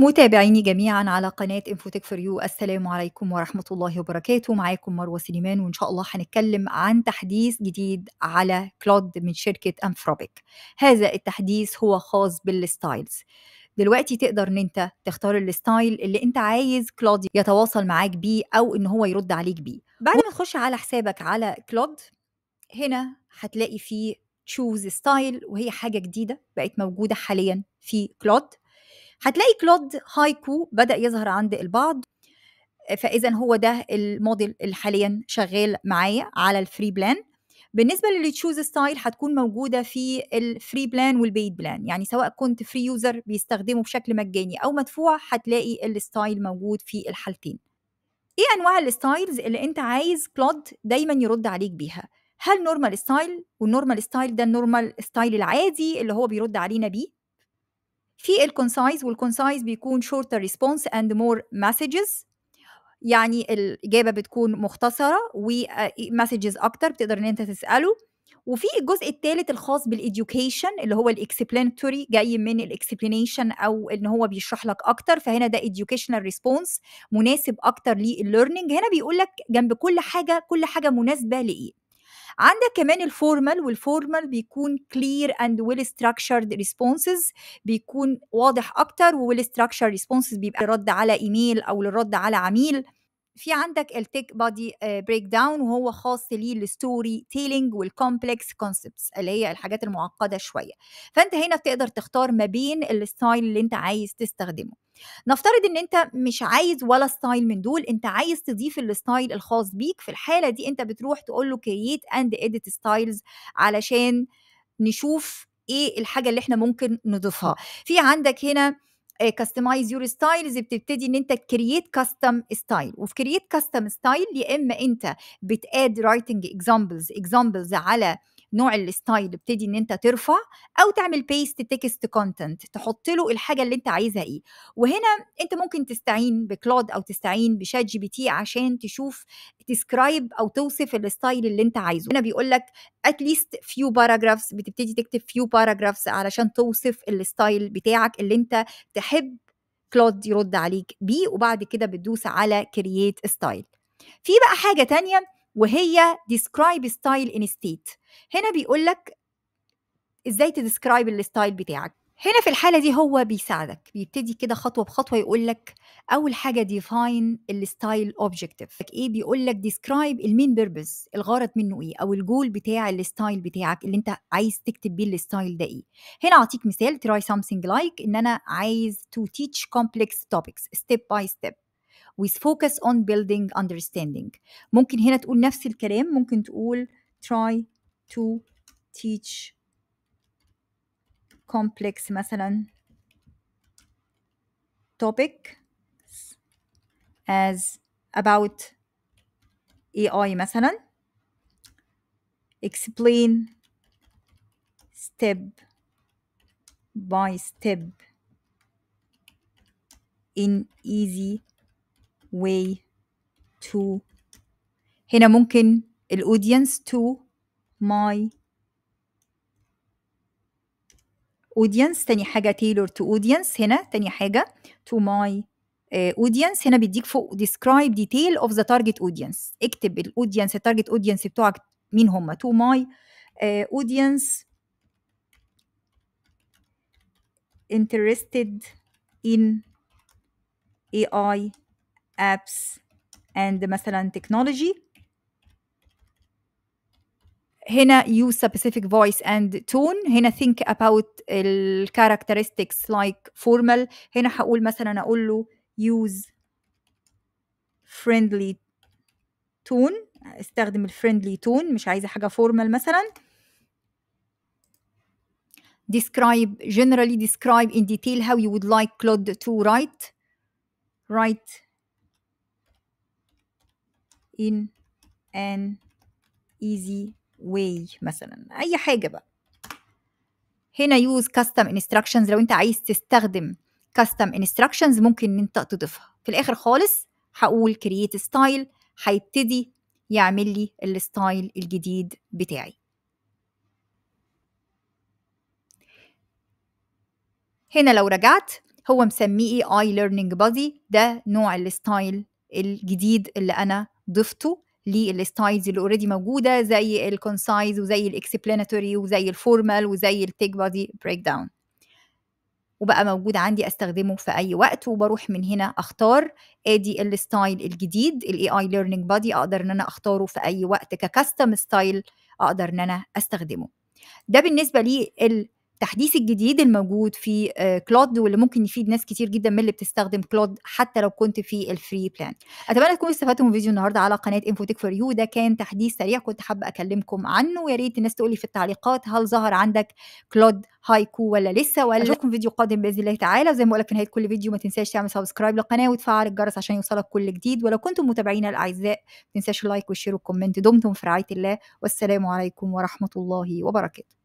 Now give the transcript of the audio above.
متابعيني جميعا على قناة انفوتك فور يو السلام عليكم ورحمة الله وبركاته معاكم مروة سليمان وإن شاء الله هنتكلم عن تحديث جديد على كلود من شركة أنفروبيك هذا التحديث هو خاص بالستايلز دلوقتي تقدر ان انت تختار الستايل اللي انت عايز كلود يتواصل معاك بيه او ان هو يرد عليك بيه بعد ما تخش على حسابك على كلود هنا هتلاقي فيه تشوز ستايل وهي حاجة جديدة بقت موجودة حاليا في كلود هتلاقي كلود هايكو بدا يظهر عند البعض فاذا هو ده الموديل اللي حاليا شغال معايا على الفري بلان بالنسبه للي تشوز ستايل هتكون موجوده في الفري بلان والبيد بلان يعني سواء كنت فري يوزر بيستخدمه بشكل مجاني او مدفوع هتلاقي الستايل موجود في الحالتين ايه انواع الستايلز اللي انت عايز كلود دايما يرد عليك بيها هل نورمال ستايل والنورمال ستايل ده النورمال ستايل العادي اللي هو بيرد علينا بيه في الكونسايز والكونسايز بيكون shorter ريسبونس اند مور messages يعني الاجابه بتكون مختصره ومسجز آه، اكتر بتقدر ان انت تساله وفي الجزء الثالث الخاص بالإديوكيشن اللي هو الاكسبلانتوري جاي من الاكسبلينيشن او ان هو بيشرح لك اكتر فهنا ده educational ريسبونس مناسب اكتر للليرنينج هنا بيقول لك جنب كل حاجه كل حاجه مناسبه لايه عندك كمان الفورمال والفورمال بيكون كلير اند ويل ستراكشرد ريسبونسز بيكون واضح اكتر وويل structured ريسبونسز بيبقى للرد على ايميل او للرد على عميل في عندك التيك بادي بريك داون وهو خاص ليه الستوري تيلينج والكومبلكس كونسبتس اللي هي الحاجات المعقده شويه فانت هنا بتقدر تختار ما بين الستايل اللي انت عايز تستخدمه نفترض ان انت مش عايز ولا ستايل من دول انت عايز تضيف الستايل الخاص بيك في الحاله دي انت بتروح تقول له create اند اديت ستايلز علشان نشوف ايه الحاجه اللي احنا ممكن نضيفها في عندك هنا كاستمايز يور ستايلز بتبتدي ان انت كرييت كاستم ستايل وفي كرييت كاستم ستايل يا اما انت بتاد رايتنج اكزامبلز اكزامبلز على نوع الستايل ابتدي ان انت ترفع او تعمل بيست تكست كونتنت تحط له الحاجه اللي انت عايزها ايه وهنا انت ممكن تستعين بكلود او تستعين بشات جي بي تي عشان تشوف تسكرايب او توصف الستايل اللي انت عايزه هنا بيقول لك اتليست فيو باراجرافز بتبتدي تكتب فيو باراجرافز علشان توصف الستايل بتاعك اللي انت تحب كلود يرد عليك بيه وبعد كده بتدوس على كرييت ستايل في بقى حاجه تانية وهي ديسكرايب ستايل ان ستيت هنا بيقول لك ازاي تديسكرايب الستايل بتاعك هنا في الحالة دي هو بيساعدك بيبتدي كده خطوة بخطوة يقول لك أول حاجة ديفاين الستايل اوبجكتيف إيه بيقول لك ديسكرايب المين بيربز الغرض منه إيه أو الجول بتاع الستايل بتاعك اللي أنت عايز تكتب بيه الستايل ده إيه هنا أعطيك مثال تراي سامثينج لايك إن أنا عايز تو تيتش كومبلكس توبكس ستيب باي ستيب with focus on building understanding ممكن هنا تقول نفس الكلام ممكن تقول try to teach complex مثلا topic as about AI مثلا explain step by step in easy way to هنا ممكن الاودينس to my audience تاني حاجة tailor to audience هنا تاني حاجة to my audience هنا بيديك فوق describe detail of the target audience اكتب الاودينس التارجت اودينس بتوعك مين هم to my audience interested in AI apps and مثلا technology هنا use specific voice and tone هنا think about the characteristics like formal هنا هقول مثلا اقول له use friendly tone استخدم الفريندلي tone مش عايزه حاجه formal مثلا describe generally describe in detail how you would like Claude to write write in an easy way مثلا اي حاجه بقى هنا يوز custom instructions لو انت عايز تستخدم custom instructions ممكن ان انت تضيفها في الاخر خالص هقول create style هيبتدي يعمل لي الستايل الجديد بتاعي هنا لو رجعت هو مسميه اي ليرنينج body ده نوع الستايل الجديد اللي انا ضفته للستايلز اللي اوريدي موجوده زي الكونسايز وزي الاكسبلاناتوري وزي الفورمال وزي التيك بودي بريك داون وبقى موجود عندي استخدمه في اي وقت وبروح من هنا اختار ادي الستايل الجديد الاي اي ليرنينج بودي اقدر ان انا اختاره في اي وقت ككاستم ستايل اقدر ان انا استخدمه ده بالنسبه لل التحديث الجديد الموجود في كلود آه، واللي ممكن يفيد ناس كتير جدا من اللي بتستخدم كلود حتى لو كنت في الفري بلان اتمنى تكونوا استفدتوا من فيديو النهارده على قناه انفوتك فور يو ده كان تحديث سريع كنت حابه اكلمكم عنه ويا ريت الناس تقولي في التعليقات هل ظهر عندك كلود هايكو ولا لسه ولا اشوفكم فيديو قادم باذن الله تعالى وزي ما بقول لك في نهايه كل فيديو ما تنساش تعمل سبسكرايب للقناه وتفعل الجرس عشان يوصلك كل جديد ولو كنتم متابعينا الاعزاء ما تنساش اللايك والشير والكومنت دمتم في رعايه الله والسلام عليكم ورحمه الله وبركاته